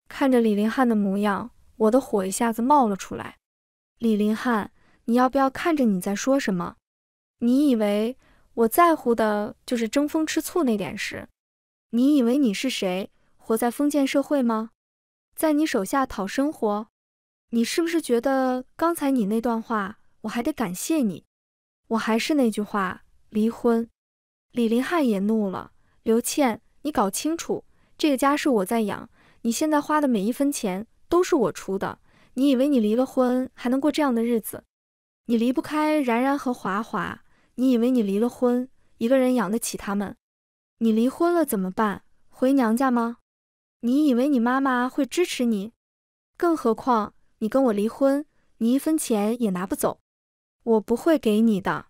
看着李林汉的模样，我的火一下子冒了出来。李林汉，你要不要看着你在说什么？你以为我在乎的就是争风吃醋那点事？你以为你是谁？活在封建社会吗？在你手下讨生活，你是不是觉得刚才你那段话我还得感谢你？我还是那句话，离婚。李林汉也怒了：“刘倩，你搞清楚，这个家是我在养，你现在花的每一分钱都是我出的。你以为你离了婚还能过这样的日子？你离不开然然和华华，你以为你离了婚一个人养得起他们？你离婚了怎么办？回娘家吗？”你以为你妈妈会支持你？更何况你跟我离婚，你一分钱也拿不走，我不会给你的。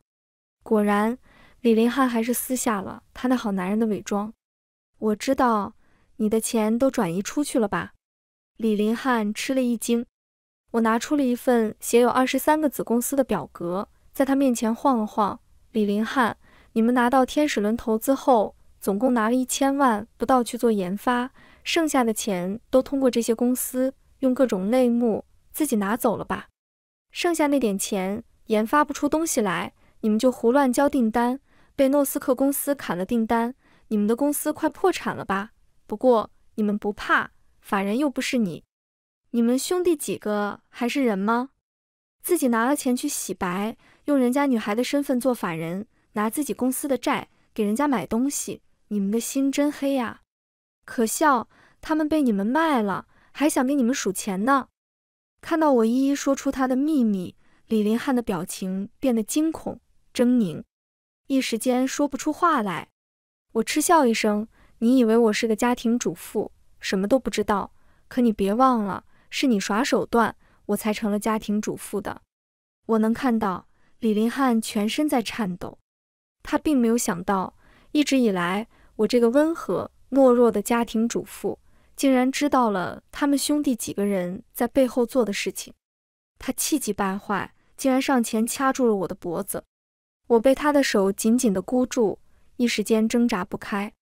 果然，李林汉还是撕下了他那好男人的伪装。我知道你的钱都转移出去了吧？李林汉吃了一惊。我拿出了一份写有二十三个子公司的表格，在他面前晃了晃。李林汉，你们拿到天使轮投资后，总共拿了一千万不到去做研发。剩下的钱都通过这些公司用各种类目自己拿走了吧？剩下那点钱研发不出东西来，你们就胡乱交订单，被诺斯克公司砍了订单，你们的公司快破产了吧？不过你们不怕法人又不是你，你们兄弟几个还是人吗？自己拿了钱去洗白，用人家女孩的身份做法人，拿自己公司的债给人家买东西，你们的心真黑呀！可笑，他们被你们卖了，还想给你们数钱呢！看到我一一说出他的秘密，李林汉的表情变得惊恐狰狞，一时间说不出话来。我嗤笑一声：“你以为我是个家庭主妇，什么都不知道？可你别忘了，是你耍手段，我才成了家庭主妇的。”我能看到李林汉全身在颤抖，他并没有想到，一直以来我这个温和。懦弱的家庭主妇竟然知道了他们兄弟几个人在背后做的事情，他气急败坏，竟然上前掐住了我的脖子。我被他的手紧紧的箍住，一时间挣扎不开。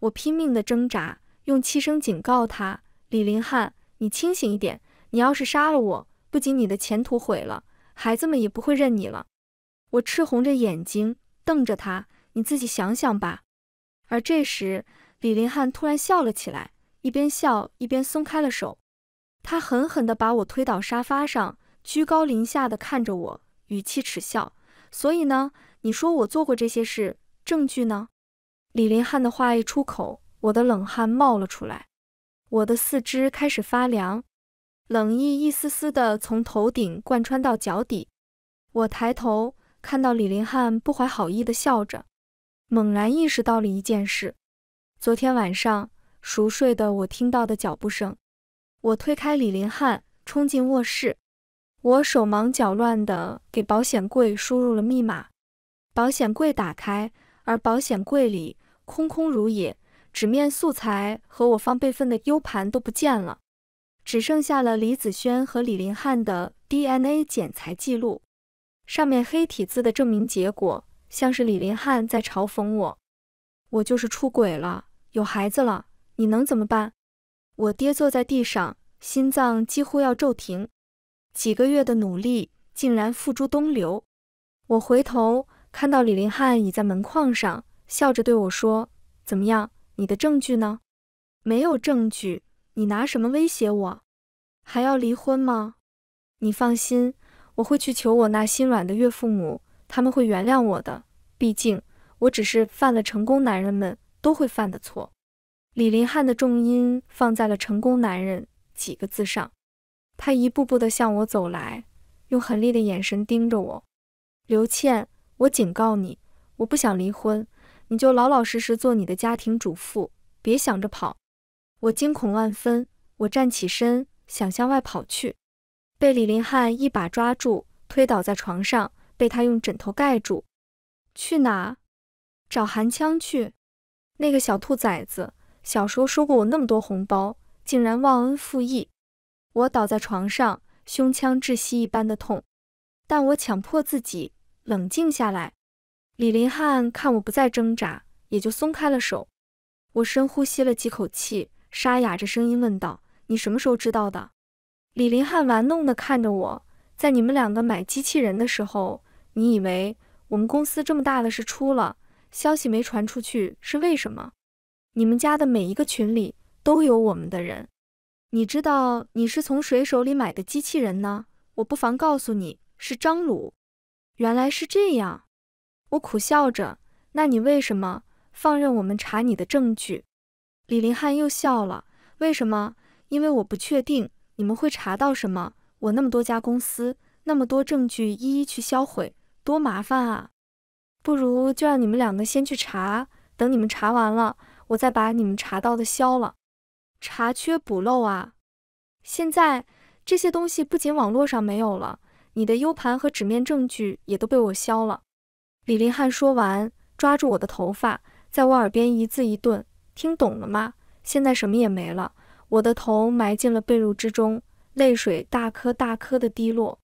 我拼命的挣扎，用气声警告他：“李林汉，你清醒一点！你要是杀了我，不仅你的前途毁了，孩子们也不会认你了。”我赤红着眼睛瞪着他：“你自己想想吧。”而这时，李林汉突然笑了起来，一边笑一边松开了手，他狠狠地把我推倒沙发上，居高临下的看着我，语气耻笑。所以呢，你说我做过这些事，证据呢？李林汉的话一出口，我的冷汗冒了出来，我的四肢开始发凉，冷意一丝丝的从头顶贯穿到脚底。我抬头看到李林汉不怀好意地笑着，猛然意识到了一件事。昨天晚上熟睡的我听到的脚步声，我推开李林汉，冲进卧室。我手忙脚乱地给保险柜输入了密码，保险柜打开，而保险柜里空空如也，纸面素材和我放备份的 U 盘都不见了，只剩下了李子轩和李林汉的 DNA 剪裁记录，上面黑体字的证明结果，像是李林汉在嘲讽我。我就是出轨了，有孩子了，你能怎么办？我跌坐在地上，心脏几乎要骤停。几个月的努力竟然付诸东流。我回头看到李林汉倚在门框上，笑着对我说：“怎么样，你的证据呢？没有证据，你拿什么威胁我？还要离婚吗？你放心，我会去求我那心软的岳父母，他们会原谅我的，毕竟……”我只是犯了成功男人们都会犯的错。李林汉的重音放在了“成功男人”几个字上。他一步步地向我走来，用狠厉的眼神盯着我。刘倩，我警告你，我不想离婚，你就老老实实做你的家庭主妇，别想着跑。我惊恐万分，我站起身想向外跑去，被李林汉一把抓住，推倒在床上，被他用枕头盖住。去哪？找韩枪去，那个小兔崽子小时候收过我那么多红包，竟然忘恩负义！我倒在床上，胸腔窒息一般的痛，但我强迫自己冷静下来。李林汉看我不再挣扎，也就松开了手。我深呼吸了几口气，沙哑着声音问道：“你什么时候知道的？”李林汉玩弄的看着我，在你们两个买机器人的时候，你以为我们公司这么大的事出了？消息没传出去是为什么？你们家的每一个群里都有我们的人。你知道你是从谁手里买的机器人呢？我不妨告诉你是张鲁。原来是这样，我苦笑着。那你为什么放任我们查你的证据？李林汉又笑了。为什么？因为我不确定你们会查到什么。我那么多家公司，那么多证据，一一去销毁，多麻烦啊！不如就让你们两个先去查，等你们查完了，我再把你们查到的消了，查缺补漏啊！现在这些东西不仅网络上没有了，你的 U 盘和纸面证据也都被我消了。李林汉说完，抓住我的头发，在我耳边一字一顿：“听懂了吗？”现在什么也没了，我的头埋进了被褥之中，泪水大颗大颗的滴落，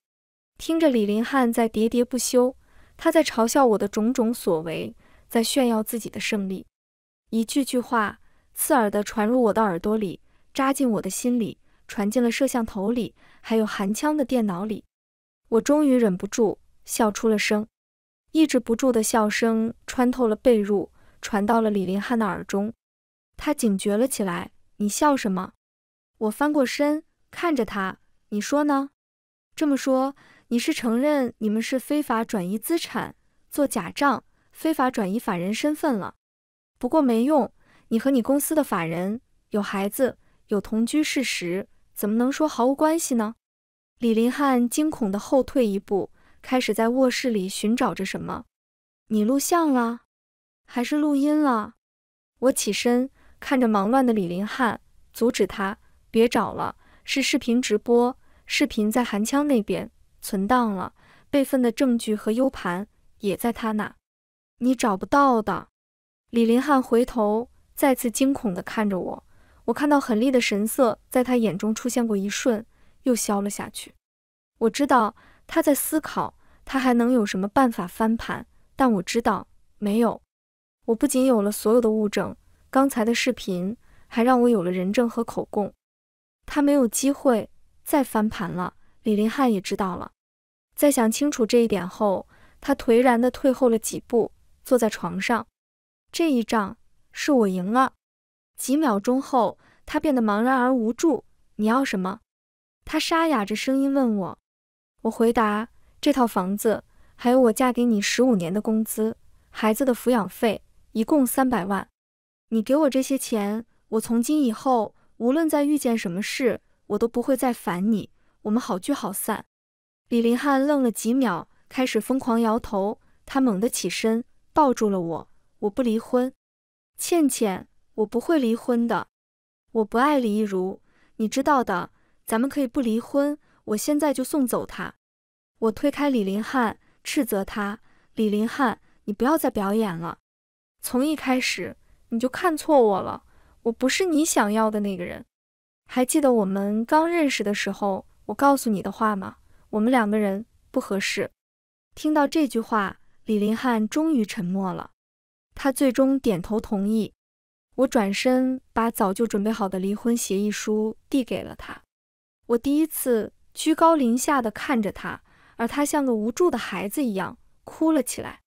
听着李林汉在喋喋不休。他在嘲笑我的种种所为，在炫耀自己的胜利，一句句话刺耳的传入我的耳朵里，扎进我的心里，传进了摄像头里，还有含枪的电脑里。我终于忍不住笑出了声，抑制不住的笑声穿透了被褥，传到了李林汉的耳中。他警觉了起来：“你笑什么？”我翻过身看着他：“你说呢？这么说。”你是承认你们是非法转移资产、做假账、非法转移法人身份了？不过没用，你和你公司的法人有孩子、有同居事实，怎么能说毫无关系呢？李林汉惊恐地后退一步，开始在卧室里寻找着什么。你录像了，还是录音了？我起身看着忙乱的李林汉，阻止他别找了，是视频直播，视频在韩枪那边。存档了，备份的证据和 U 盘也在他那，你找不到的。李林汉回头，再次惊恐的看着我，我看到狠厉的神色在他眼中出现过一瞬，又消了下去。我知道他在思考，他还能有什么办法翻盘？但我知道没有。我不仅有了所有的物证，刚才的视频，还让我有了人证和口供。他没有机会再翻盘了。李林汉也知道了，在想清楚这一点后，他颓然地退后了几步，坐在床上。这一仗是我赢了。几秒钟后，他变得茫然而无助。你要什么？他沙哑着声音问我。我回答：这套房子，还有我嫁给你十五年的工资，孩子的抚养费，一共三百万。你给我这些钱，我从今以后，无论再遇见什么事，我都不会再烦你。我们好聚好散。李林汉愣了几秒，开始疯狂摇头。他猛地起身，抱住了我。我不离婚，倩倩，我不会离婚的。我不爱李一如，你知道的。咱们可以不离婚。我现在就送走他。我推开李林汉，斥责他：“李林汉，你不要再表演了。从一开始，你就看错我了。我不是你想要的那个人。还记得我们刚认识的时候？”我告诉你的话吗？我们两个人不合适。听到这句话，李林汉终于沉默了。他最终点头同意。我转身把早就准备好的离婚协议书递给了他。我第一次居高临下的看着他，而他像个无助的孩子一样哭了起来。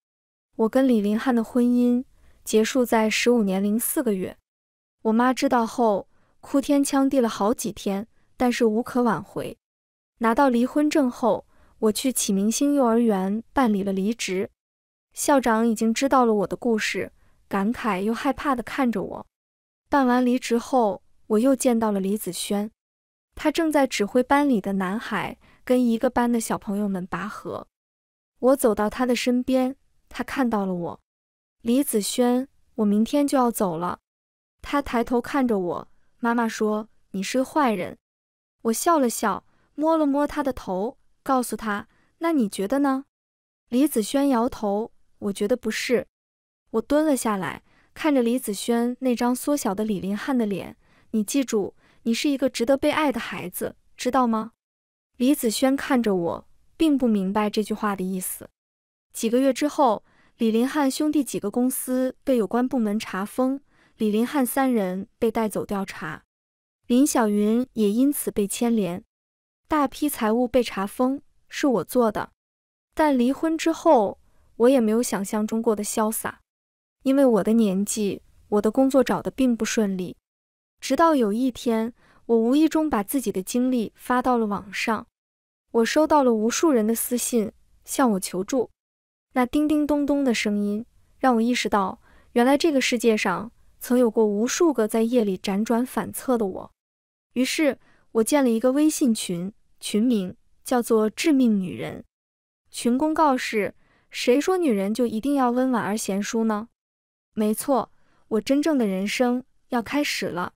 我跟李林汉的婚姻结束在十五年零四个月。我妈知道后哭天抢地了好几天，但是无可挽回。拿到离婚证后，我去启明星幼儿园办理了离职。校长已经知道了我的故事，感慨又害怕地看着我。办完离职后，我又见到了李子轩，他正在指挥班里的男孩跟一个班的小朋友们拔河。我走到他的身边，他看到了我。李子轩，我明天就要走了。他抬头看着我，妈妈说：“你是个坏人。”我笑了笑。摸了摸他的头，告诉他：“那你觉得呢？”李子轩摇头：“我觉得不是。”我蹲了下来，看着李子轩那张缩小的李林汉的脸：“你记住，你是一个值得被爱的孩子，知道吗？”李子轩看着我，并不明白这句话的意思。几个月之后，李林汉兄弟几个公司被有关部门查封，李林汉三人被带走调查，林小云也因此被牵连。大批财物被查封，是我做的。但离婚之后，我也没有想象中过得潇洒，因为我的年纪，我的工作找的并不顺利。直到有一天，我无意中把自己的经历发到了网上，我收到了无数人的私信，向我求助。那叮叮咚咚的声音，让我意识到，原来这个世界上曾有过无数个在夜里辗转反侧的我。于是，我建了一个微信群。群名叫做“致命女人”，群公告是：谁说女人就一定要温婉而贤淑呢？没错，我真正的人生要开始了。